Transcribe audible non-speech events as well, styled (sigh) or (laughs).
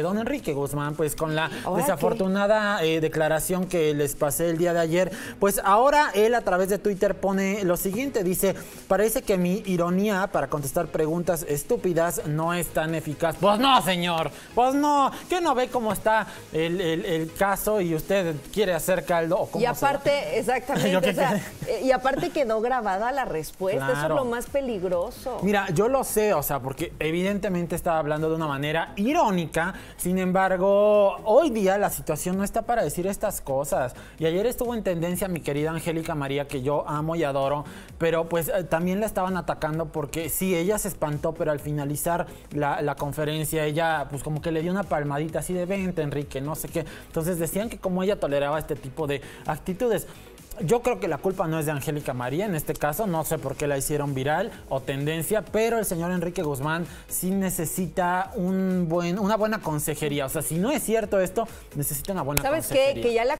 Don Enrique Guzmán, pues con la desafortunada eh, declaración que les pasé el día de ayer, pues ahora él a través de Twitter pone lo siguiente, dice, parece que mi ironía para contestar preguntas estúpidas no es tan eficaz. Pues no, señor, pues no, que no ve cómo está el, caso y usted quiere hacer caldo. y aparte, (laughs) exactamente, eh, y aparte quedó grabada la respuesta, eso es lo más peligroso. Mira, yo lo sé, o sea, porque evidentemente estaba hablando de una manera irónica, sin embargo, hoy día la situación no está para decir estas cosas. Y ayer estuvo en tendencia mi querida Angélica María, que yo amo y adoro, pero pues eh, también la estaban atacando porque sí, ella se espantó, pero al finalizar la, la conferencia, ella pues como que le dio una palmadita así de vente, Enrique, no sé qué. Entonces decían que como ella toleraba este tipo de actitudes. Yo creo que la culpa no es de Angélica María en este caso, no sé por qué la hicieron viral o tendencia, pero el señor Enrique Guzmán sí necesita un buen, una buena consejería. O sea, si no es cierto esto, necesita una buena consejería. ¿Sabes qué? Que ya la